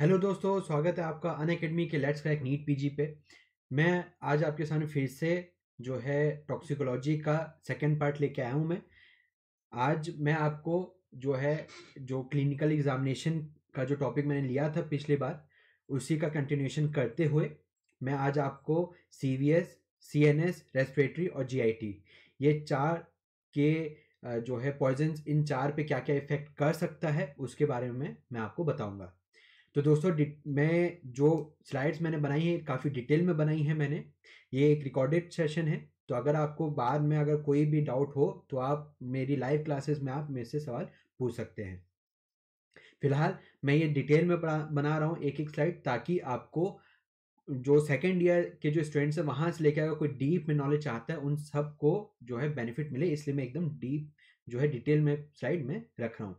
Hello दोस्तों स्वागत है आपका अन अकेडमी के लेट्स क्रैक नीट पीजी पे मैं आज आपके सामने फिर से जो है टॉक्सिकोलॉजी का सेकेंड पार्ट लेके आया हूँ मैं आज मैं आपको जो है जो क्लिनिकल एग्जामिनेशन का जो टॉपिक मैंने लिया था पिछली बार उसी का कंटिन्यूशन करते हुए मैं आज आपको C V S C N S respiratory और जी आई टी ये चार के जो है पॉइजन इन चार पे क्या क्या इफेक्ट कर सकता है उसके बारे में मैं आपको बताऊंगा तो दोस्तों मैं जो स्लाइड्स मैंने बनाई हैं काफ़ी डिटेल में बनाई हैं मैंने ये एक रिकॉर्डेड सेशन है तो अगर आपको बाद में अगर कोई भी डाउट हो तो आप मेरी लाइव क्लासेस में आप मेरे से सवाल पूछ सकते हैं फिलहाल मैं ये डिटेल में बना रहा हूँ एक एक स्लाइड ताकि आपको जो सेकेंड ईयर के जो स्टूडेंट्स हैं वहाँ से लेकर अगर कोई डीप में नॉलेज चाहता है उन सबको जो है बेनिफिट मिले इसलिए मैं एकदम डीप जो है डिटेल में स्लाइड में रख रहा हूँ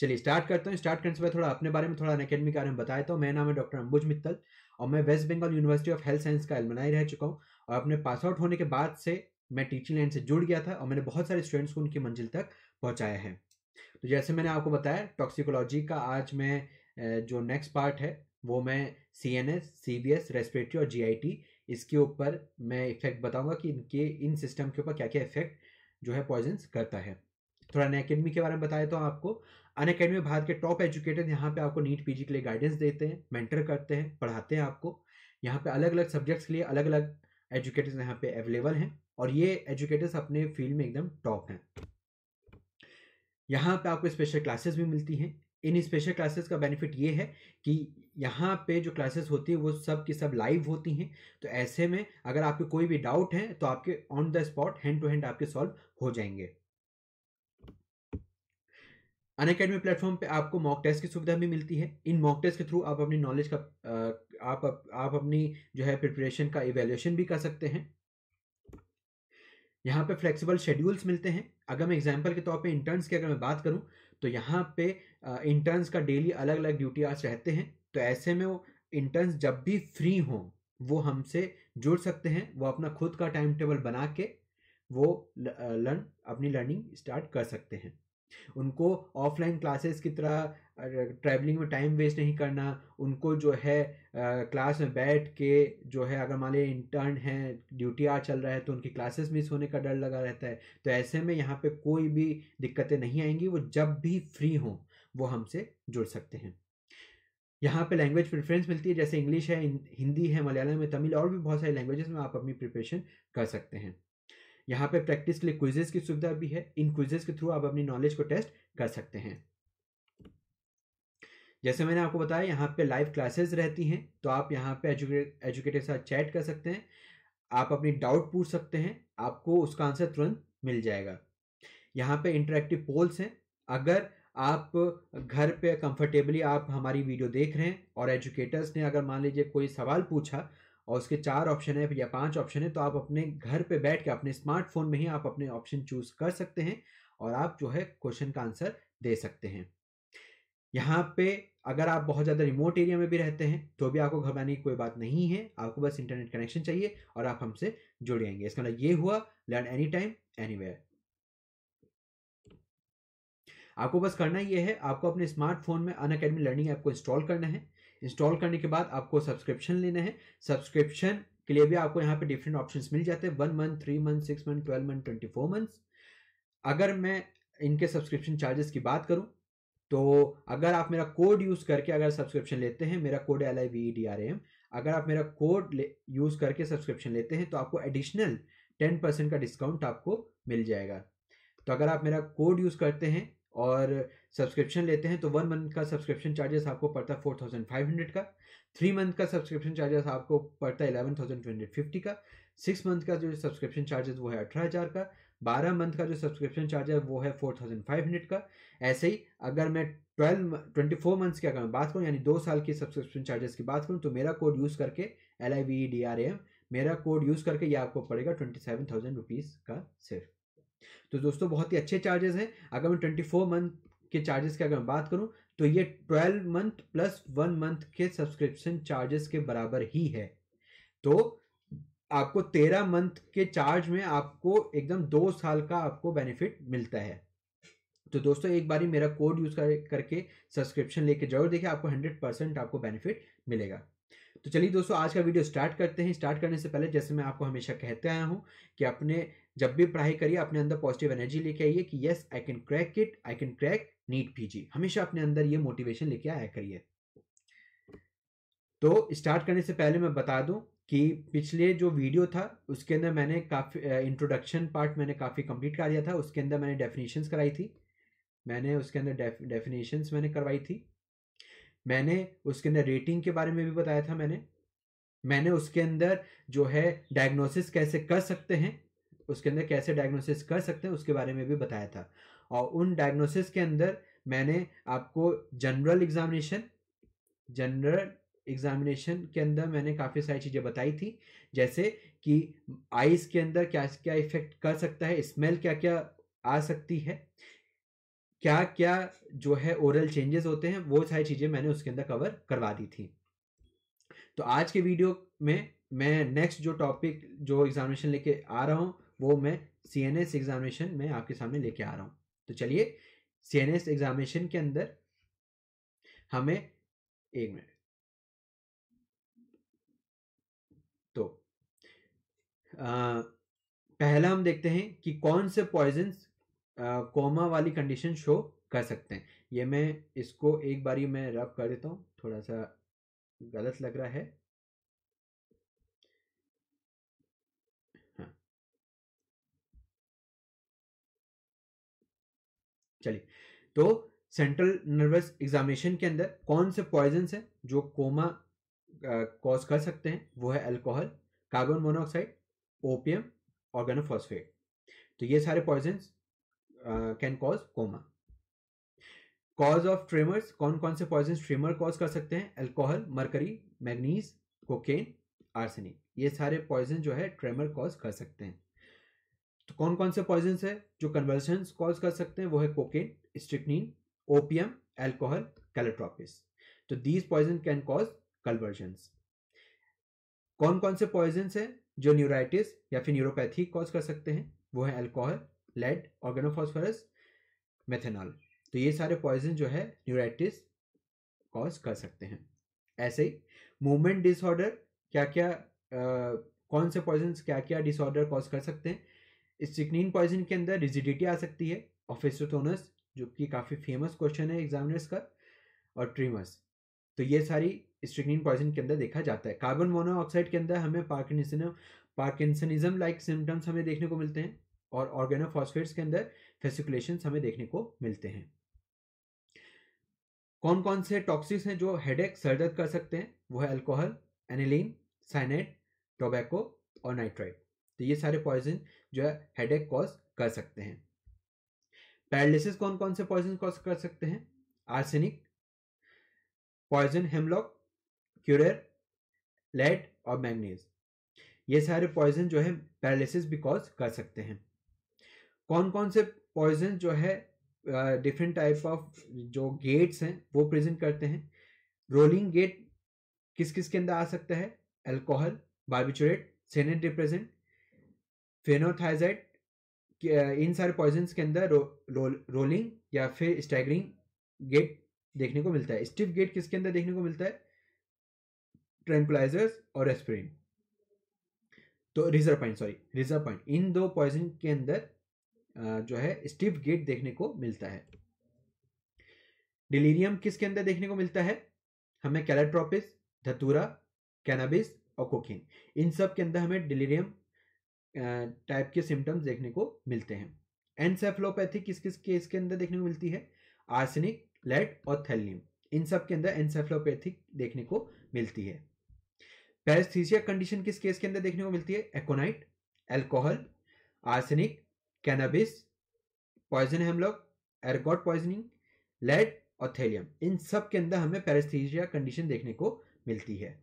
चलिए स्टार्ट करता हूँ स्टार्ट करने से पहले थोड़ा अपने बारे में थोड़ा अकेडमिक बारे में बताया हूँ मेरा नाम है डॉक्टर अंबुज मित्तल और मैं West Bengal university of health science का एलमनाई रह चुका हूँ और अपने पास आउट होने के बाद से मैं टीचिंग लाइन से जुड़ गया था और मैंने बहुत सारे स्टूडेंट्स को उनकी मंजिल तक पहुँचाया है तो जैसे मैंने आपको बताया टॉक्सिकोलॉजी का आज मैं जो नेक्स्ट पार्ट है वो मैं C N S C B S respiratory और जी आई टी इसके ऊपर मैं इफेक्ट बताऊंगा कि इनके इन सिस्टम के ऊपर क्या क्या इफेक्ट जो है पॉइजन करता है थोड़ा नैकेडमी के बारे में बताया तो आपको अन अकेडमी भारत के टॉप एजुकेटर यहाँ पे आपको नीट पीजी के लिए गाइडेंस देते हैं मेंटर करते हैं पढ़ाते हैं आपको यहाँ पे अलग अलग सब्जेक्ट्स के लिए अलग अलग एजुकेटर्स यहाँ पे अवेलेबल हैं और ये एजुकेटर्स अपने फील्ड में एकदम टॉप हैं यहाँ पे आपको स्पेशल क्लासेस भी मिलती हैं इन स्पेशल क्लासेस का बेनिफिट ये है कि यहाँ पे जो क्लासेस होती है वो सब की सब लाइव होती हैं तो ऐसे में अगर आपके कोई भी डाउट है तो आपके on the spot hand to hand आपके सॉल्व हो जाएंगे अन अकेडमी प्लेटफॉर्म पे आपको मॉक टेस्ट की सुविधा भी मिलती है इन मॉक टेस्ट के थ्रू आप अपनी नॉलेज का आप आप अपनी जो है प्रिपरेशन का इवेल्यूशन भी कर सकते हैं यहाँ पे फ्लेक्सिबल शेड्यूल्स मिलते हैं अगर मैं एग्जाम्पल के तौर पे इंटर्न्स की अगर मैं बात करूँ तो यहाँ पे इंटर्न्स का डेली अलग अलग ड्यूटी आज रहते हैं तो ऐसे में वो इंटर्न्स जब भी फ्री हों वो हमसे जुड़ सकते हैं वो अपना खुद का टाइम टेबल बना के वो लर्न अपनी लर्निंग स्टार्ट कर सकते हैं उनको ऑफलाइन क्लासेस की तरह ट्रैवलिंग में टाइम वेस्ट नहीं करना उनको जो है क्लास में बैठ के जो है अगर मान लीजिए इंटर्न है ड्यूटी आ चल रहा है तो उनकी क्लासेस मिस होने का डर लगा रहता है तो ऐसे में यहाँ पे कोई भी दिक्कतें नहीं आएंगी वो जब भी फ्री हों वो हमसे जुड़ सकते हैं यहाँ पे लैंग्वेज प्रेफरेंस मिलती है जैसे इंग्लिश है हिंदी है मलयालम है तमिल और भी बहुत सारी लैंग्वेजेस में आप अपनी प्रिपरेशन कर सकते हैं यहाँ पे प्रैक्टिस के लिए क्विजेज की सुविधा भी है इन क्विजेज के थ्रू आप अपनी नॉलेज को टेस्ट कर सकते हैं जैसे मैंने आपको बताया यहाँ पे लाइव क्लासेस रहती हैं तो आप यहाँ पे एजुकेटर के साथ चैट कर सकते हैं आप अपनी डाउट पूछ सकते हैं आपको उसका आंसर तुरंत मिल जाएगा यहाँ पे इंटरेक्टिव पोल्स हैं अगर आप घर पे कंफर्टेबली आप हमारी वीडियो देख रहे हैं और एजुकेटर्स ने अगर मान लीजिए कोई सवाल पूछा और उसके चार ऑप्शन है या पांच ऑप्शन है तो आप अपने घर पे बैठ के अपने स्मार्टफोन में ही आप अपने ऑप्शन चूज कर सकते हैं और आप जो है क्वेश्चन का आंसर दे सकते हैं यहाँ पे अगर आप बहुत ज़्यादा रिमोट एरिया में भी रहते हैं तो भी आपको घबराने की कोई बात नहीं है आपको बस इंटरनेट कनेक्शन चाहिए और आप हमसे जुड़ जाएंगे इसका मतलब ये हुआ लर्न एनी टाइम एनी आपको बस करना यह है आपको अपने स्मार्टफोन में अन अकेडमी लर्निंग ऐप को इंस्टॉल करना है इंस्टॉल करने के बाद आपको सब्सक्रिप्शन लेना है सब्सक्रिप्शन के लिए भी आपको यहाँ पे डिफरेंट ऑप्शन मिल जाते हैं one month three month six month twelve month twenty four month अगर मैं इनके सब्सक्रिप्शन चार्जेस की बात करूँ तो अगर आप मेरा कोड यूज़ करके अगर सब्सक्रिप्शन लेते हैं मेरा code L I V D R M अगर आप मेरा कोड यूज़ करके सब्सक्रिप्शन लेते हैं तो आपको एडिशनल टेन परसेंट का डिस्काउंट आपको मिल जाएगा तो अगर आप मेरा कोड यूज़ करते हैं और सब्सक्रिप्शन लेते हैं तो वन मंथ का सब्सक्रिप्शन चार्जेस आपको पड़ता है फोर थाउजेंड फाइव हंड्रेड का थ्री मंथ का सब्सक्रिप्शन चार्जेस आपको पड़ता है eleven thousand two hundred fifty का सिक्स मंथ का जो सब्सक्रिप्शन चार्जेस वो है अठारह हज़ार का बारह मंथ का जो सब्सक्रिप्शन चार्ज है वो है फोर थाउजेंड फाइव हंड्रेड का ऐसे ही अगर मैं ट्वेल्व ट्वेंटी फोर मंथ्स की अगर मैं बात करूँ यानी दो साल की सब्सक्रिप्शन चार्जेस की बात करूँ तो मेरा कोड यूज़ करके L I V D R M मेरा कोड यूज़ करके ये आपको पड़ेगा ट्वेंटी सेवन थाउजेंड रुपीज़ का सिर्फ तो दोस्तों बहुत ही अच्छे चार्जेस हैं अगर मैं ट्वेंटी मंथ के चार्जेस की अगर मैं बात करूं तो ये twelve month plus one month के सब्सक्रिप्शन चार्जेस के बराबर ही है तो आपको तेरह मंथ के चार्ज में आपको एकदम दो साल का आपको बेनिफिट मिलता है तो दोस्तों एक बार मेरा कोड यूज कर, करके सब्सक्रिप्शन लेके जरूर देखिए आपको हंड्रेड परसेंट आपको बेनिफिट मिलेगा तो चलिए दोस्तों आज का वीडियो स्टार्ट करते हैं स्टार्ट करने से पहले जैसे मैं आपको हमेशा कहते आया हूँ कि अपने जब भी पढ़ाई करिए अपने अंदर पॉजिटिव एनर्जी लेके आइए कि yes I can crack it I can crack NEET PG हमेशा अपने अंदर ये मोटिवेशन लेके आया करिए तो स्टार्ट करने से पहले मैं बता दूं कि पिछले जो वीडियो था उसके अंदर मैंने काफ़ी इंट्रोडक्शन पार्ट मैंने काफ़ी कंप्लीट कर दिया था उसके अंदर मैंने डेफिनेशन कराई थी मैंने उसके अंदर डेफिनेशन मैंने करवाई थी मैंने उसके अंदर रेटिंग के बारे में भी बताया था मैंने मैंने उसके अंदर जो है डायग्नोसिस कैसे कर सकते हैं उसके अंदर कैसे डायग्नोसिस कर सकते हैं उसके बारे में भी बताया था और उन डायग्नोसिस के अंदर मैंने आपको जनरल एग्जामिनेशन जनरल एग्जामिनेशन के अंदर मैंने काफ़ी सारी चीज़ें बताई थी जैसे कि आइस के अंदर क्या क्या इफेक्ट कर सकता है स्मेल क्या क्या आ सकती है क्या क्या जो है ओरल चेंजेस होते हैं वो सारी चीज़ें मैंने उसके अंदर कवर करवा दी थी तो आज के वीडियो में मैं नेक्स्ट जो टॉपिक जो एग्जामिनेशन लेके आ रहा हूँ वो मैं सी एन एस एग्जामिनेशन में आपके सामने लेके आ रहा हूँ तो चलिए सी एन एस एग्जामिनेशन के अंदर हमें एक मिनट तो आ, पहला हम देखते हैं कि कौन से पॉइजन कोमा वाली कंडीशन शो कर सकते हैं ये मैं इसको एक बारी मैं रब कर देता हूँ थोड़ा सा गलत लग रहा है तो सेंट्रल नर्वस एग्जामिनेशन के अंदर कौन से पॉइजन है जो कोमा कॉज कर सकते हैं वो है alcohol carbon monoxide opium organophosphate तो ये सारे poison can cause coma cause of tremors कौन कौन से पॉइजन ट्रेमर कॉज कर सकते हैं alcohol mercury manganese cocaine arsenic ये सारे पॉइजन जो है ट्रेमर कॉज कर सकते हैं तो कौन कौन से पॉइजन है जो कन्वर्सन कॉज कर सकते हैं वो है cocaine strychnine opium alcohol calotropis. तो these poison can cause convulsion कौन कौन से पॉइजन है जो न्यूराइटिस या फिर न्यूरोपैथी कॉज कर सकते हैं वो है एल्कोहल लेड ऑर्गेनोफॉस्फोरस मेथेनॉल तो ये सारे पॉइजन जो है न्यूराइटिस कॉज कर सकते हैं ऐसे ही मूवमेंट डिसऑर्डर क्या क्या आ, कौन से पॉइजन क्या क्या डिसऑर्डर कॉज कर सकते हैं स्टिकनिन पॉइजन के अंदर रिजिडिटी आ सकती है ऑफिसोथोनस जो कि काफ़ी फेमस क्वेश्चन है एग्जामिनर्स का और ट्रीमर्स तो ये सारी स्ट्रिकनिन पॉइजन के अंदर देखा जाता है कार्बन मोनोऑक्साइड के अंदर हमें पार्किसन पार्किसनिज्म लाइक सिम्टम्स हमें देखने को मिलते हैं और ऑर्गेनोफॉस्फेट्स के अंदर फेसिकुलेशन हमें देखने को मिलते हैं कौन कौन से टॉक्सिक्स हैं जो हेड एक सरदर्द कर सकते हैं वो है अल्कोहल एनिलीन साइनेट टोबैको और नाइट्राइट तो ये सारे पॉइजन जो है एक कॉज कर सकते हैं पैरालिसिस कौन कौन से पॉइजन कॉज कर सकते हैं arsenic poison hemlock curare lead और मैग्नीज ये सारे पॉइजन जो है पैरालिसिस भी कॉज कर सकते हैं कौन कौन से पॉइजन जो है डिफरेंट टाइप ऑफ जो गेट्स हैं वो प्रेजेंट करते हैं रोलिंग गेट किस किस के अंदर आ सकता है alcohol barbiturate sedative depressant phenothiazine इन सारे पॉइजन्स के अंदर रो, रो, रोलिंग या फिर स्टैगरिंग गेट देखने को मिलता है स्टिफ गेट किसके अंदर देखने को मिलता है ट्रैंकुलाइजर्स और एस्पिरिन तो reserve point sorry reserve point इन दो पॉइजन के अंदर जो है स्टिफ गेट देखने को मिलता है डिलीरियम किसके अंदर देखने को मिलता है हमें कैलेट्रोपिस धतूरा कैनाबिस और कोकिन इन सब के अंदर हमें डिलीरियम टाइप के सिम्टम्स देखने को मिलते हैं एनसेफलोपैथी किस किस केस के अंदर देखने को मिलती है आर्सेनिक लेड और थैलियम इन सब के अंदर एनसेफ्लोपैथिक देखने को मिलती है पैरस्थीसिया कंडीशन किस केस के अंदर देखने को मिलती है aconite alcohol arsenic cannabis poison hemlock ergot poisoning lead और थैलियम इन सब के अंदर हमें पैरस्थीसिया कंडीशन देखने को मिलती है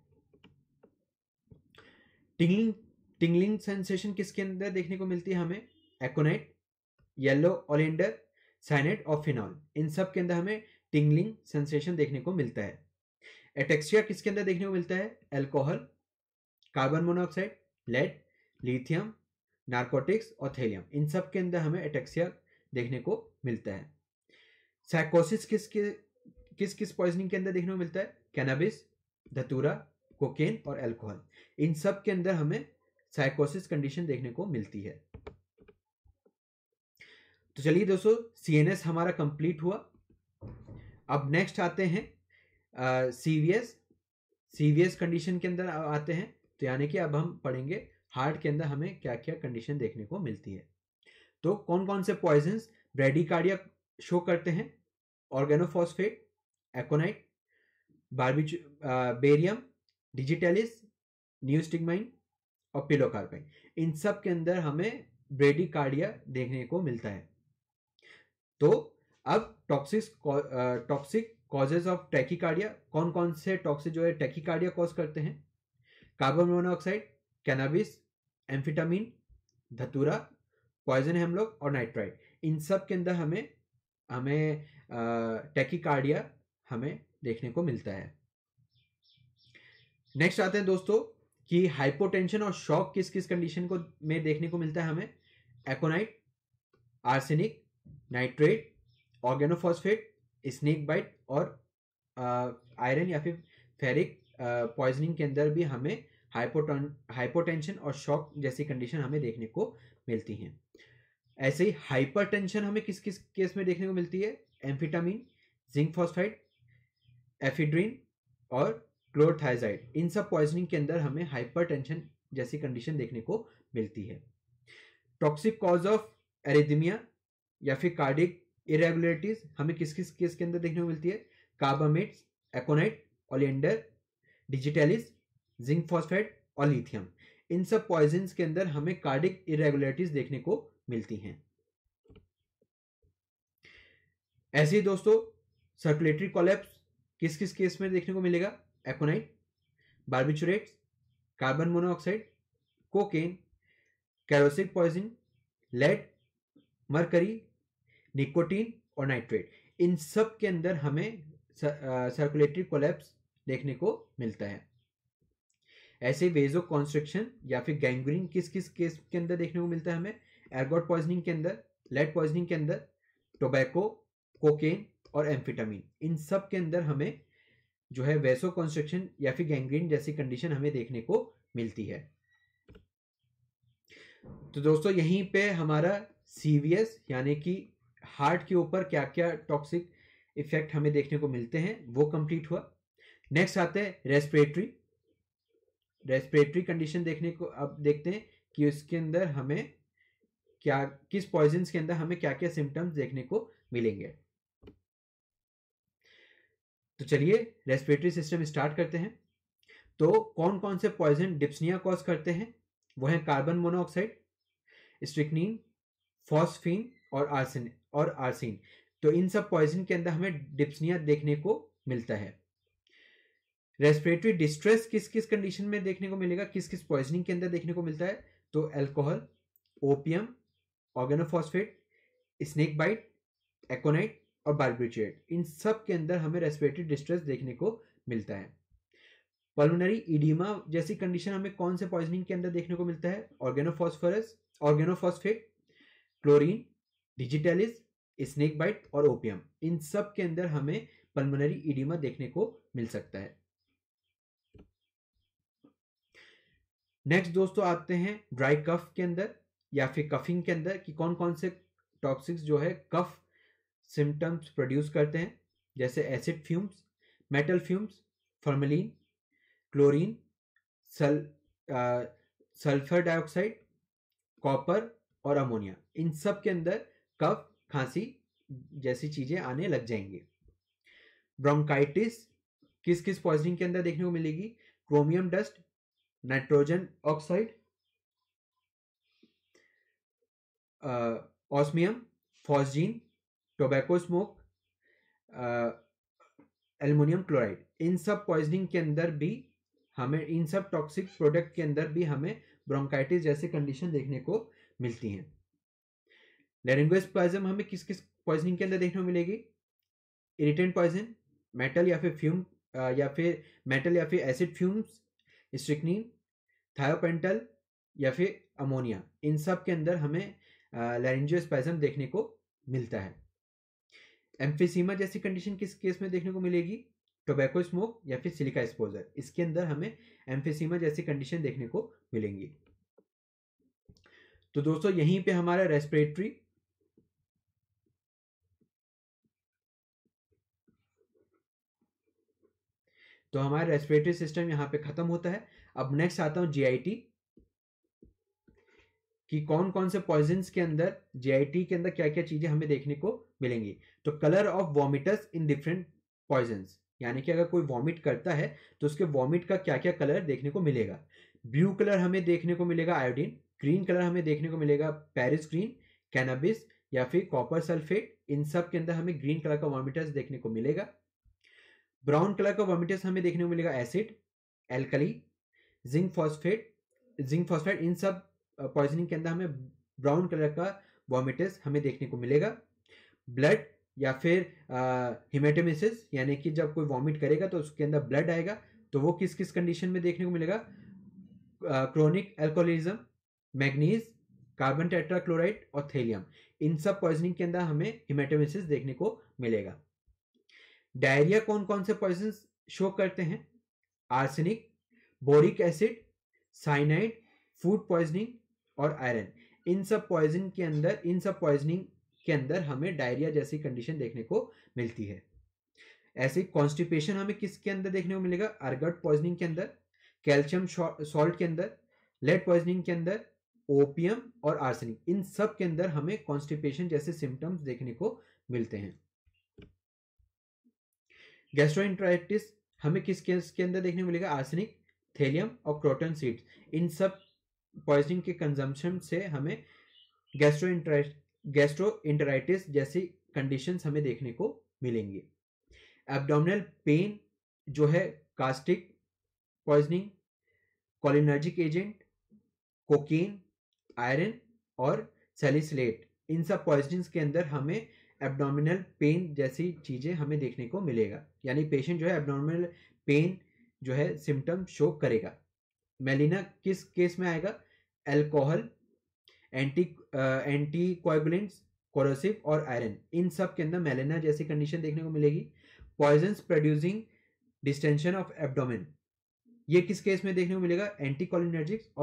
टिंगलिंग टिंगलिंग सेंसेशन किसके अंदर देखने को मिलती है हमें एकोनाइट येलो ओलेंडर साइनेट और फिनॉल इन सब के अंदर हमें टिंगलिंग सेंसेशन देखने को मिलता है एटेक्सिया किसके अंदर देखने को मिलता है alcohol carbon monoxide lead lithium narcotics और थेलियम इन सब के अंदर हमें एटेक्सिया देखने को मिलता है साइकोसिस किसके किस किस पॉइजनिंग के अंदर देखने को मिलता है कैनाबिस धतूरा कोकेन और एल्कोहल इन सब के अंदर हमें साइकोसिस कंडीशन देखने को मिलती है तो चलिए दोस्तों सीएनएस हमारा कंप्लीट हुआ अब नेक्स्ट आते हैं सीवीएस सीवीएस कंडीशन के अंदर आते हैं तो यानी कि अब हम पढ़ेंगे हार्ट के अंदर हमें क्या क्या कंडीशन देखने को मिलती है तो कौन कौन से पॉइजन ब्रेडिकार्डिया शो करते हैं organophosphate aconite barbiturate barium digitalis neostigmine और पिलोकार्पाइन इन सब के अंदर हमें ब्रेडिकार्डिया देखने को मिलता है तो अब toxic toxic causes of tachycardia कौन कौन से टॉक्सिक जो है टैकिकार्डिया कॉज करते हैं carbon monoxide cannabis amphetamine datura poison हम लोग और नाइट्राइड इन सब के अंदर हमें हमें टैकिकार्डिया हमें देखने को मिलता है नेक्स्ट आते हैं दोस्तों कि हाइपोटेंशन और शॉक किस किस कंडीशन को में देखने को मिलता है हमें aconite arsenic nitrate organophosphate snake bite और आयरन या फिर फेरिक पॉइजनिंग के अंदर भी हमें हाइपोटन हाइपोटेंशन और शॉक जैसी कंडीशन हमें देखने को मिलती हैं ऐसे ही हाइपरटेंशन हमें किस किस केस में देखने को मिलती है एम्फिटामिन जिंक फॉस्फाइड एफिड्रीन और क्लोरथाइजाइड इन सब पॉइजनिंग के अंदर हमें हाइपर जैसी कंडीशन देखने को मिलती है टॉक्सिक कॉज ऑफ एरिदमिया या फिर कार्डिक इरेगुलरिटीज हमें किस किस केस के अंदर देखने को मिलती है carbamates aconite oleander digitalis zinc phosphate और लिथियम इन सब पॉइजन के अंदर हमें कार्डिक इरेगुलरिटीज देखने को मिलती हैं ऐसे ही दोस्तों सर्कुलेटरी कॉलेप्स किस किस केस में देखने को मिलेगा aconite barbiturate carbon monoxide cocaine corrosive poison lead mercury nicotine और नाइट्रेट इन सब के अंदर हमें सर्कुलेटरी कोलेप्स देखने को मिलता है ऐसे वेजो कॉन्स्ट्रक्शन या फिर गैंग्रीन किस किस केस के अंदर देखने को मिलता है हमें एर्गोट पॉइजनिंग के अंदर लेड पॉइजनिंग के अंदर टोबैको कोकेन और एम्फिटामिन इन सब के अंदर हमें जो है वैसो कॉन्स्ट्रक्शन या फिर गैंग्रीन जैसी कंडीशन हमें देखने को मिलती है तो दोस्तों यहीं पे हमारा सीवीएस यानी कि हार्ट के ऊपर क्या क्या टॉक्सिक इफेक्ट हमें देखने को मिलते हैं वो कंप्लीट हुआ नेक्स्ट आते हैं रेस्पिरेटरी रेस्पिरेटरी कंडीशन देखने को अब देखते हैं कि उसके अंदर हमें क्या किस पॉइजन के अंदर हमें क्या क्या सिम्टम्स देखने को मिलेंगे तो चलिए रेस्पिरेटरी सिस्टम स्टार्ट करते हैं तो कौन कौन से पॉइजन डिप्सनिया कॉज करते हैं वो है कार्बन मोनोऑक्साइड स्ट्रिकनिन फॉस्फिन और आर्सिन और आर्सिन तो इन सब पॉइजन के अंदर हमें डिप्सनिया देखने को मिलता है रेस्पिरेटरी डिस्ट्रेस किस किस कंडीशन में देखने को मिलेगा किस किस पॉइजनिंग के अंदर देखने को मिलता है तो alcohol opium organophosphate snake bite aconite और बार्बिट्रेट इन सब के अंदर हमें रेस्पिरेटरी डिस्ट्रेस देखने को मिलता है पल्मोनरी इडीमा जैसी कंडीशन हमें कौन से पॉइजनिंग के अंदर देखने को मिलता है organophosphorus organophosphate chlorine digitalis snake bite और ओपियम इन सब के अंदर हमें पल्मोनरी इडीमा देखने को मिल सकता है नेक्स्ट दोस्तों आते हैं ड्राई कफ के अंदर या फिर कफिंग के अंदर कि कौन कौन से टॉक्सिक्स जो है कफ सिम्टम्स प्रोड्यूस करते हैं जैसे acid fumes metal fumes formalin chlorine sulphur sulphur dioxide copper और अमोनिया इन सब के अंदर कफ खांसी जैसी चीज़ें आने लग जाएंगी ब्रोंकाइटिस किस किस पॉइजनिंग के अंदर देखने को मिलेगी chromium dust nitrogen oxide osmium phosgene tobacco smoke aluminium chloride इन सब पॉइजनिंग के अंदर भी हमें इन सब टॉक्सिक प्रोडक्ट के अंदर भी हमें ब्रोंकाइटिस जैसे कंडीशन देखने को मिलती हैं पॉइजन हमें किस किस पॉइजनिंग के अंदर देखने को मिलेगी इरिटेंट पॉइजन मेटल या फिर फ्यूम या फिर मेटल या फिर एसिड फ्यूम्स स्ट्रिकनिन थायोपेंटल या फिर अमोनिया इन सब के अंदर हमें लेरेंजियोस्पैज्म देखने को मिलता है एम्फेसीमा जैसी कंडीशन किस केस में देखने को मिलेगी टोबैको स्मोक या फिर सिलिका एक्सपोजर इसके अंदर हमें एम्फेसीमा जैसी कंडीशन देखने को मिलेंगी तो दोस्तों यहीं पे हमारा रेस्पिरेटरी तो हमारा रेस्पिरेटरी सिस्टम यहां पे खत्म होता है अब नेक्स्ट आता हूं जीआईटी कि कौन कौन से पॉइजन के अंदर जीआईटी के अंदर क्या क्या चीजें हमें देखने को मिलेंगी तो colour of vomitus in different poison यानी कि अगर कोई वॉमिट करता है तो उसके वॉमिट का क्या क्या कलर देखने को मिलेगा ब्लू कलर हमें देखने को मिलेगा आयोडीन ग्रीन कलर हमें देखने को मिलेगा पेरिस ग्रीन कैनाबिस या फिर कॉपर सल्फेट इन सब के अंदर हमें ग्रीन कलर का वॉमिटस देखने को मिलेगा ब्राउन कलर का वॉमिटस हमें देखने को मिलेगा acid alkali zinc phosphate zinc phosphate इन सब पॉइजनिंग के अंदर हमें ब्राउन कलर का वॉमिटस हमें देखने को मिलेगा ब्लड या फिर हिमेटेमिसिस यानी कि जब कोई वॉमिट करेगा तो उसके अंदर ब्लड आएगा तो वो किस किस कंडीशन में देखने को मिलेगा chronic alcoholism manganese carbon tetrachloride और थेलियम इन सब पॉइजनिंग के अंदर हमें हिमेटेमिसिस देखने को मिलेगा डायरिया कौन कौन से पॉइजन शो करते हैं arsenic boric acid cyanide food poisoning और आयरन इन सब पॉइजन के अंदर इन सब पॉइजनिंग के अंदर हमें डायरिया जैसी कंडीशन देखने को मिलती है ऐसे कॉन्स्टिपेशन हमें किसके अंदर देखने को मिलेगा अर्गट पॉइजनिंग के अंदर कैल्शियम सॉल्ट के अंदर लेड पॉइजनिंग के अंदर ओपियम और आर्सेनिक इन सब के अंदर हमें कॉन्स्टिपेशन जैसे सिम्टम्स देखने को मिलते हैं गैस्ट्रोइंट्राइटिस हमें किस के अंदर देखने को मिलेगा आर्सेनिक थेलियम और क्रोटन सीड्स इन सब पॉइजनिंग के कंजम्पशन से हमें गैस्ट्रोइंट्राइट गैस्ट्रो इंटराइटिस जैसी कंडीशन हमें देखने को मिलेंगी एब्डोमिनल पेन जो है caustic poisoning cholinergic agent cocaine iron और सेलिसलेट इन सब पॉइजनिंग्स के अंदर हमें एब्डोमिनल पेन जैसी चीज़ें हमें देखने को मिलेगा यानी पेशेंट जो है एब्डोमिनल पेन जो है सिम्टम शो करेगा मेलिना किस केस में आएगा alcohol anti anticoagulants corrosive और आयरन इन सब के अंदर मेलेना जैसी कंडीशन देखने को मिलेगी poison producing distension of abdomen ये किस केस में देखने को मिलेगा एंटी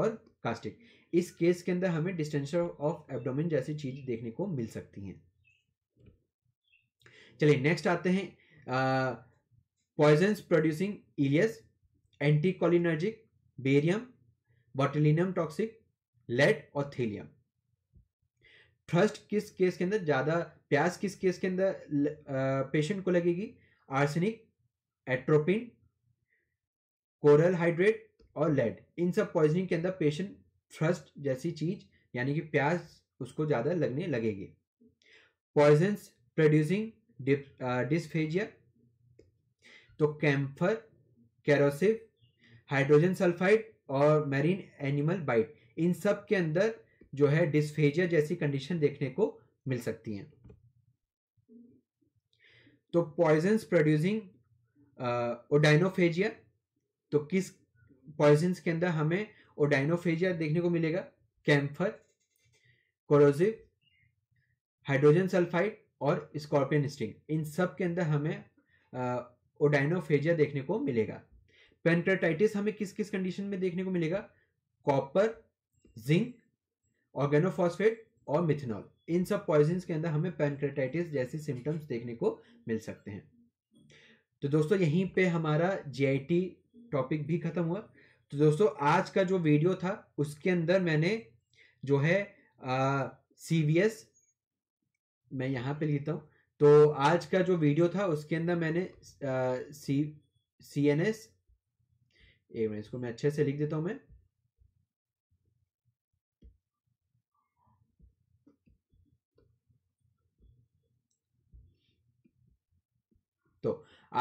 और कास्टिक इस केस के अंदर हमें डिस्टेंशन ऑफ एबडोमिन जैसी चीज देखने को मिल सकती है चलिए नेक्स्ट आते हैं poison producing ileus anti barium botulinum toxic lead और थेलियम थ्रस्ट किस केस के अंदर ज़्यादा प्यास किस केस के अंदर पेशेंट को लगेगी आर्सेनिक एट्रोपिन कोरल हाइड्रेट और लेड इन सब पॉइजनिंग के अंदर पेशेंट थ्रस्ट जैसी चीज यानी कि प्यास उसको ज़्यादा लगने लगेगी पॉइजन प्रोड्यूसिंग डिस्फेजिया तो कैम्फर कैरोसिव हाइड्रोजन सल्फाइड और मैरीन एनिमल बाइट इन सब के अंदर जो है डिस्फेजिया जैसी कंडीशन देखने को मिल सकती हैं तो पॉइजन प्रोड्यूसिंग ओडाइनोफेजिया तो किस पॉइजन के अंदर हमें ओडाइनोफेजिया देखने को मिलेगा कैम्फर कोरोजिव हाइड्रोजन सल्फाइड और स्कॉर्पियन स्टिंग इन सब के अंदर हमें ओडाइनोफेजिया देखने को मिलेगा पेंट्राटाइटिस हमें किस किस कंडीशन में देखने को मिलेगा कॉपर जिंक ऑर्गेनोफॉस्फेट और मिथेनॉल इन सब पॉइजन के अंदर हमें पेंक्रेटाइटिस जैसे सिम्टम्स देखने को मिल सकते हैं तो दोस्तों यहीं पे हमारा जी टॉपिक भी खत्म हुआ तो दोस्तों आज का जो वीडियो था उसके अंदर मैंने जो है सी मैं यहाँ पे लिखता हूँ तो आज का जो वीडियो था उसके अंदर मैंने सी सी एन एस एक मिनट इसको मैं अच्छे से लिख देता हूँ मैं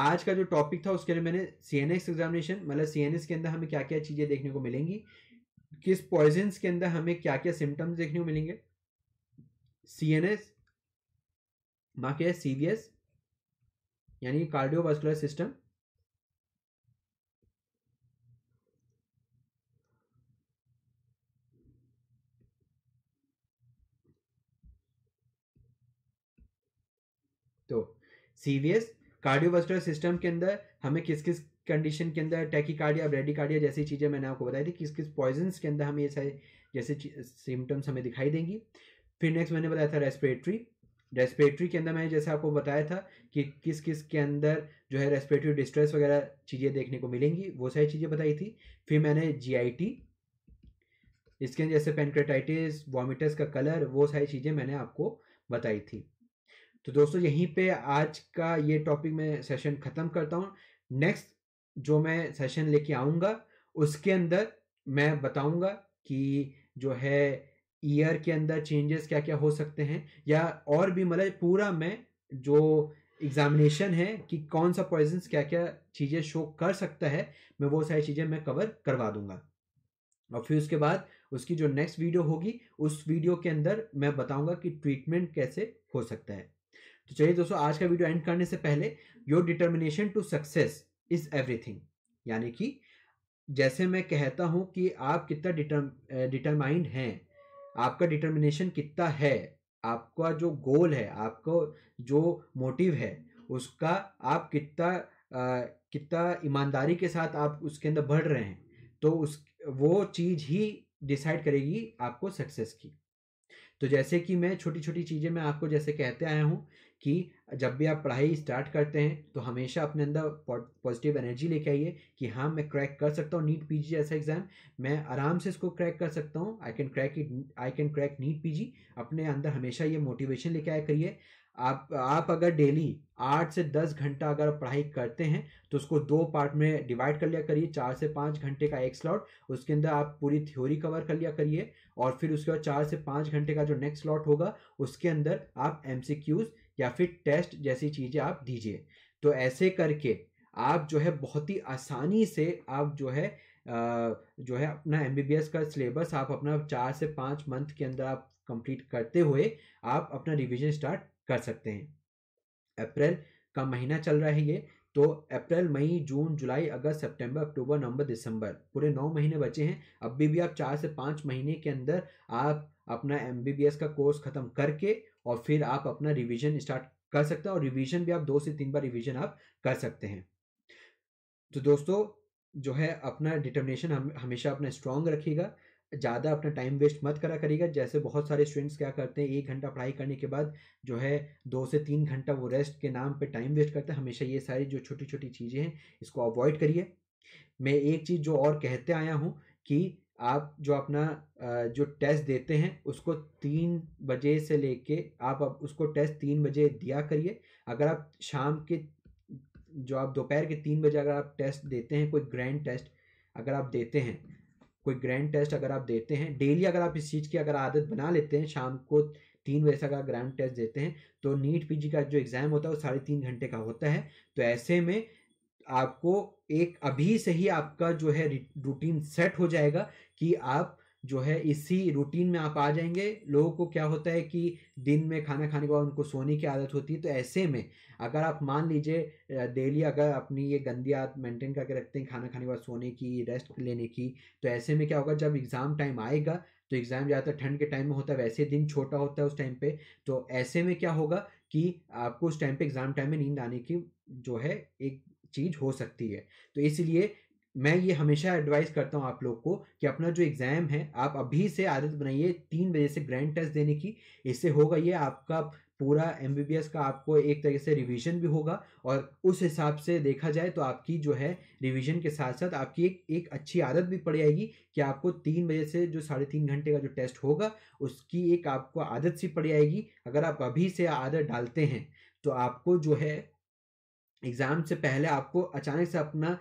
आज का जो टॉपिक था उसके लिए मैंने सी एन एक्स एग्जामिनेशन मतलब सी एन एक्स के अंदर हमें क्या क्या चीज़ें देखने को मिलेंगी किस पॉइजन के अंदर हमें क्या क्या सिम्टम्स देखने को मिलेंगे सी एन एस बाकी है सी वी एस यानी कार्डियोवास्कुलर सिस्टम तो सीवीएस कार्डियोवास्कुलर सिस्टम के अंदर हमें किस किस कंडीशन के अंदर ब्रेडी ब्रेडिकार्डिया जैसी चीज़ें मैंने आपको बताई थी किस किस पॉइजन के अंदर हमें ये सारे जैसे सिम्टम्स हमें दिखाई देंगी फिर नेक्स्ट मैंने बताया था रेस्पिरेटरी रेस्पिरेटरी के अंदर मैंने जैसे आपको बताया था कि किस किस के अंदर जो है रेस्पिरेटरी डिस्ट्रेस वगैरह चीज़ें देखने को मिलेंगी वो सारी चीज़ें बताई थी फिर मैंने टी इसके अंदर जैसे पेनक्रेटाइटिस वॉमिटस का कलर वो सारी चीज़ें मैंने आपको बताई थी तो दोस्तों यहीं पे आज का ये टॉपिक मैं सेशन ख़त्म करता हूँ नेक्स्ट जो मैं सेशन लेके आऊँगा उसके अंदर मैं बताऊँगा कि जो है ईयर के अंदर चेंजेस क्या क्या हो सकते हैं या और भी मतलब पूरा मैं जो एग्जामिनेशन है कि कौन सा पॉइजन क्या क्या चीज़ें शो कर सकता है मैं वो सारी चीज़ें मैं कवर करवा दूंगा और फिर उसके बाद उसकी जो नेक्स्ट वीडियो होगी उस वीडियो के अंदर मैं बताऊंगा कि ट्रीटमेंट कैसे हो सकता है तो चलिए दोस्तों आज का वीडियो एंड करने से पहले your determination to success is everything यानी कि जैसे मैं कहता हूँ कि आप कितना डिटरमाइंड हैं आपका डिटर्मिनेशन कितना है आपका जो गोल है आपको जो मोटिव है उसका आप कितना कितना ईमानदारी के साथ आप उसके अंदर बढ़ रहे हैं तो उस वो चीज़ ही डिसाइड करेगी आपको सक्सेस की तो जैसे कि मैं छोटी छोटी चीज़ें मैं आपको जैसे कहते आया हूँ कि जब भी आप पढ़ाई स्टार्ट करते हैं तो हमेशा अपने अंदर पॉजिटिव एनर्जी लेके आइए कि हाँ मैं क्रैक कर सकता हूँ नीट पीजी जैसा एग्ज़ाम मैं आराम से इसको क्रैक कर सकता हूँ I can crack it I can crack NEET PG अपने अंदर हमेशा ये मोटिवेशन लेके आया करिए आप आप अगर डेली आठ से दस घंटा अगर पढ़ाई करते हैं तो उसको दो पार्ट में डिवाइड कर लिया करिए चार से पाँच घंटे का एक स्लॉट उसके अंदर आप पूरी थ्योरी कवर कर लिया करिए और फिर उसके बाद चार से पाँच घंटे का जो नेक्स्ट स्लॉट होगा उसके अंदर आप एम सी क्यूज़ या फिर टेस्ट जैसी चीज़ें आप दीजिए तो ऐसे करके आप जो है बहुत ही आसानी से आप जो है जो है अपना एम का सिलेबस आप अपना चार से पाँच मंथ के अंदर आप कंप्लीट करते हुए आप अपना रिविजन स्टार्ट कर सकते हैं अप्रैल का महीना चल रहा है ये तो अप्रैल मई जून जुलाई अगस्त सितंबर अक्टूबर नवंबर दिसंबर पूरे नौ महीने बचे हैं अभी भी आप चार से पाँच महीने के अंदर आप अपना एम का कोर्स ख़त्म करके और फिर आप अपना रिविजन स्टार्ट कर सकते हैं और रिविजन भी आप दो से तीन बार रिविजन आप कर सकते हैं तो दोस्तों जो है अपना डिटर्मिनेशन हम हमेशा अपना स्ट्रांग रखिएगा ज़्यादा अपना टाइम वेस्ट मत करा करिएगा जैसे बहुत सारे स्टूडेंट्स क्या करते हैं एक घंटा पढ़ाई करने के बाद जो है दो से तीन घंटा वो रेस्ट के नाम पे टाइम वेस्ट करते हैं हमेशा ये सारी जो छोटी छोटी चीज़ें हैं इसको अवॉइड करिए मैं एक चीज़ जो और कहते आया हूँ कि आप जो अपना जो टेस्ट देते हैं उसको तीन बजे से लेके आप अब उसको टेस्ट तीन बजे दिया करिए अगर आप शाम के जो आप दोपहर के तीन बजे अगर आप टेस्ट देते हैं कोई ग्रैंड टेस्ट अगर आप देते हैं कोई ग्रैंड टेस्ट अगर आप देते हैं डेली अगर आप इस चीज़ की अगर आदत बना लेते हैं शाम को तीन बजे से अगर ग्रैंड टेस्ट देते हैं तो नीट पीजी का जो एग्ज़ाम होता है वो साढ़े तीन घंटे का होता है तो ऐसे में आपको एक अभी से ही आपका जो है रूटीन सेट हो जाएगा कि आप जो है इसी रूटीन में आप आ जाएंगे लोगों को क्या होता है कि दिन में खाना खाने के बाद उनको सोने की आदत होती है तो ऐसे में अगर आप मान लीजिए डेली अगर अपनी ये गंदी आदत मेंटेन करके रखते हैं खाना खाने के बाद सोने की रेस्ट लेने की तो ऐसे में क्या होगा जब एग्ज़ाम टाइम आएगा तो एग्ज़ाम ज़्यादातर ठंड के टाइम में होता है वैसे दिन छोटा होता है उस टाइम पर तो ऐसे में क्या होगा कि आपको उस टाइम पर एग्ज़ाम टाइम में नींद आने की जो है एक चीज़ हो सकती है तो इसलिए मैं ये हमेशा एडवाइस करता हूँ आप लोग को कि अपना जो एग्ज़ाम है आप अभी से आदत बनाइए तीन बजे से ग्रैंड टेस्ट देने की इससे होगा ये आपका पूरा एम का आपको एक तरह से रिवीजन भी होगा और उस हिसाब से देखा जाए तो आपकी जो है रिवीजन के साथ साथ आपकी एक एक अच्छी आदत भी पड़ जाएगी कि आपको तीन बजे से जो साढ़े तीन घंटे का जो टेस्ट होगा उसकी एक आपको आदत सी पड़ जाएगी अगर आप अभी से आदत डालते हैं तो आपको जो है एग्ज़ाम से पहले आपको अचानक से अपना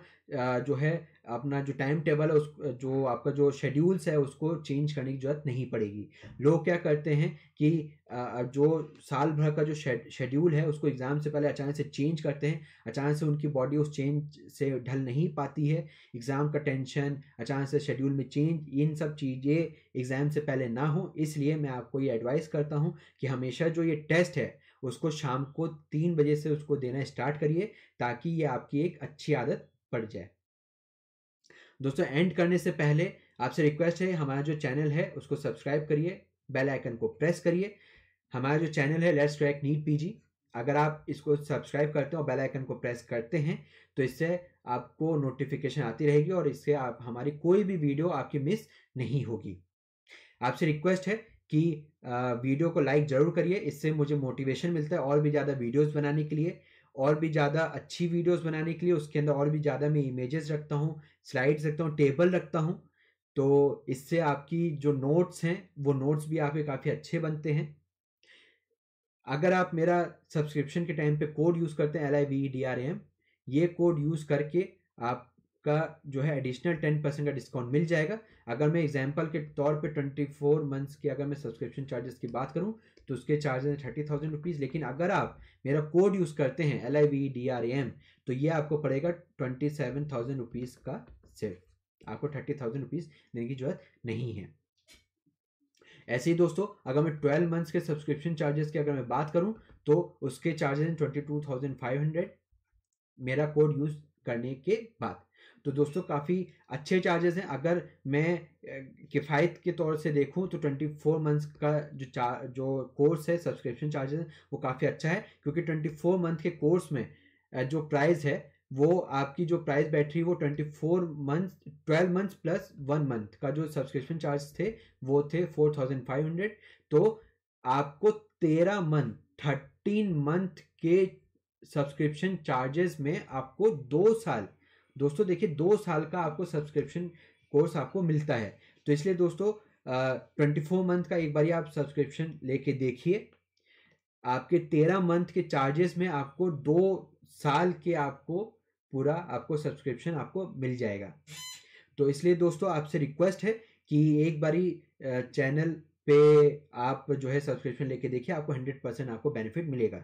जो है अपना जो टाइम टेबल है उस जो आपका जो शेड्यूल्स है उसको चेंज करने की ज़रूरत नहीं पड़ेगी लोग क्या करते हैं कि जो साल भर का जो शेड्यूल है उसको एग्ज़ाम से पहले अचानक से चेंज करते हैं अचानक से उनकी बॉडी उस चेंज से ढल नहीं पाती है एग्ज़ाम का टेंशन अचानक से शेड्यूल में चेंज इन सब चीज़ें एग्ज़ाम से पहले ना हो इसलिए मैं आपको ये एडवाइस करता हूँ कि हमेशा जो ये टेस्ट है उसको शाम को तीन बजे से उसको देना स्टार्ट करिए ताकि ये आपकी एक अच्छी आदत पड़ जाए दोस्तों एंड करने से पहले आपसे रिक्वेस्ट है हमारा जो चैनल है उसको सब्सक्राइब करिए बेल आइकन को प्रेस करिए हमारा जो चैनल है लेट्स ट्रैक नीट पीजी अगर आप इसको सब्सक्राइब करते हो बेल आइकन को प्रेस करते हैं तो इससे आपको नोटिफिकेशन आती रहेगी और इससे आप हमारी कोई भी वीडियो आपकी मिस नहीं होगी आपसे रिक्वेस्ट है कि वीडियो को लाइक ज़रूर करिए इससे मुझे मोटिवेशन मिलता है और भी ज़्यादा वीडियोस बनाने के लिए और भी ज़्यादा अच्छी वीडियोस बनाने के लिए उसके अंदर और भी ज़्यादा मैं इमेजेस रखता हूँ स्लाइड्स रखता हूँ टेबल रखता हूँ तो इससे आपकी जो नोट्स हैं वो नोट्स भी आपके काफ़ी अच्छे बनते हैं अगर आप मेरा सब्सक्रिप्शन के टाइम पे कोड यूज़ करते हैं L I V D R M ये कोड यूज़ करके आपका जो है एडिशनल टेन परसेंट का डिस्काउंट मिल जाएगा अगर मैं एग्जाम्पल के तौर पे फोर मंथ्स की अगर मैं सब्सक्रिप्शन चार्जेस की बात करूं तो उसके चार्जेस हैं थर्टी थाउजेंड रुपीज़ लेकिन अगर आप मेरा कोड यूज़ करते हैं L I V D R M तो ये आपको पड़ेगा ट्वेंटी सेवन थाउजेंड रुपीज़ का सिर्फ आपको थर्टी थाउजेंड रुपीज़ देने की जरूरत नहीं है ऐसे ही दोस्तों अगर मैं ट्वेल्व मंथ्स के सब्सक्रिप्शन चार्जेस की अगर मैं बात करूँ तो उसके चार्जेस हैं twenty two thousand five hundred मेरा कोड यूज़ करने के बाद तो दोस्तों काफ़ी अच्छे चार्जेस हैं अगर मैं किफ़ायत के तौर से देखूं तो 24 मंथ्स का जो चार जो कोर्स है सब्सक्रिप्शन चार्जेस वो काफ़ी अच्छा है क्योंकि 24 मंथ के कोर्स में जो प्राइस है वो आपकी जो प्राइस बैठी वो वो 24 month twelve months plus one month का जो सब्सक्रिप्शन चार्ज थे वो थे हंड्रेड तो आपको तेरह मंथ थर्टीन मंथ के सब्सक्रिप्शन चार्जेस में आपको दो साल दोस्तों देखिए दो साल का आपको सब्सक्रिप्शन कोर्स आपको मिलता है तो इसलिए दोस्तों ट्वेंटी फोर मंथ का एक बार आप सब्सक्रिप्शन लेके देखिए आपके तेरह मंथ के चार्जेस में आपको दो साल के आपको पूरा आपको सब्सक्रिप्शन आपको मिल जाएगा तो इसलिए दोस्तों आपसे रिक्वेस्ट है कि एक बारी चैनल पे आप जो है सब्सक्रिप्शन लेके देखिए आपको हंड्रेड परसेंट आपको बेनिफिट मिलेगा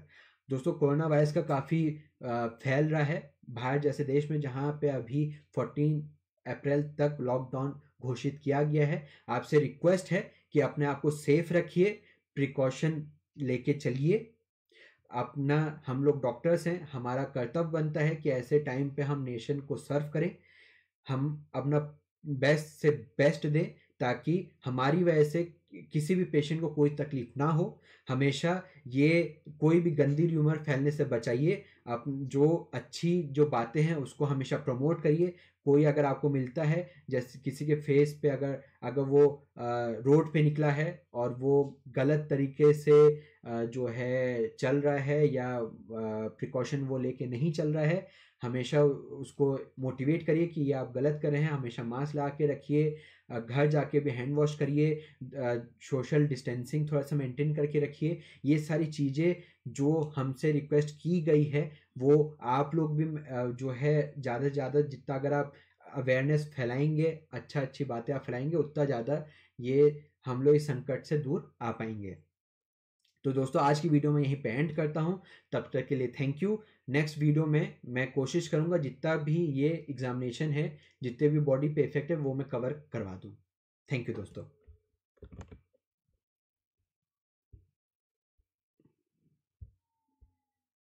दोस्तों कोरोना वायरस का काफ़ी फैल रहा है भारत जैसे देश में जहाँ पे अभी 14 अप्रैल तक लॉकडाउन घोषित किया गया है आपसे रिक्वेस्ट है कि अपने आप को सेफ रखिए प्रिकॉशन लेके चलिए अपना हम लोग डॉक्टर्स हैं हमारा कर्तव्य बनता है कि ऐसे टाइम पे हम नेशन को सर्व करें हम अपना बेस्ट से बेस्ट दें ताकि हमारी वजह से किसी भी पेशेंट को कोई तकलीफ ना हो हमेशा ये कोई भी गंदी र्यूमर फैलने से बचाइए आप जो अच्छी जो बातें हैं उसको हमेशा प्रमोट करिए कोई अगर आपको मिलता है जैसे किसी के फेस पे अगर अगर वो रोड पे निकला है और वो गलत तरीके से जो है चल रहा है या प्रिकॉशन वो लेके नहीं चल रहा है हमेशा उसको मोटिवेट करिए कि ये आप गलत कर रहे हैं हमेशा मास्क ला के रखिए घर जाके भी हैंड वॉश करिए सोशल डिस्टेंसिंग थोड़ा सा मेंटेन करके रखिए ये सारी चीज़ें जो हमसे रिक्वेस्ट की गई है वो आप लोग भी जो है ज़्यादा से ज़्यादा जितना अगर आप अवेयरनेस फैलाएंगे अच्छा अच्छी बातें आप फैलाएंगे उतना ज़्यादा ये हम लोग इस संकट से दूर आ पाएंगे तो दोस्तों आज की वीडियो में यहीं पे एंड करता हूँ तब तक के लिए थैंक यू नेक्स्ट वीडियो में मैं कोशिश करूँगा जितना भी ये एग्जामिनेशन है जितने भी बॉडी पे इफेक्ट है वो मैं कवर करवा दूँ थैंक यू दोस्तों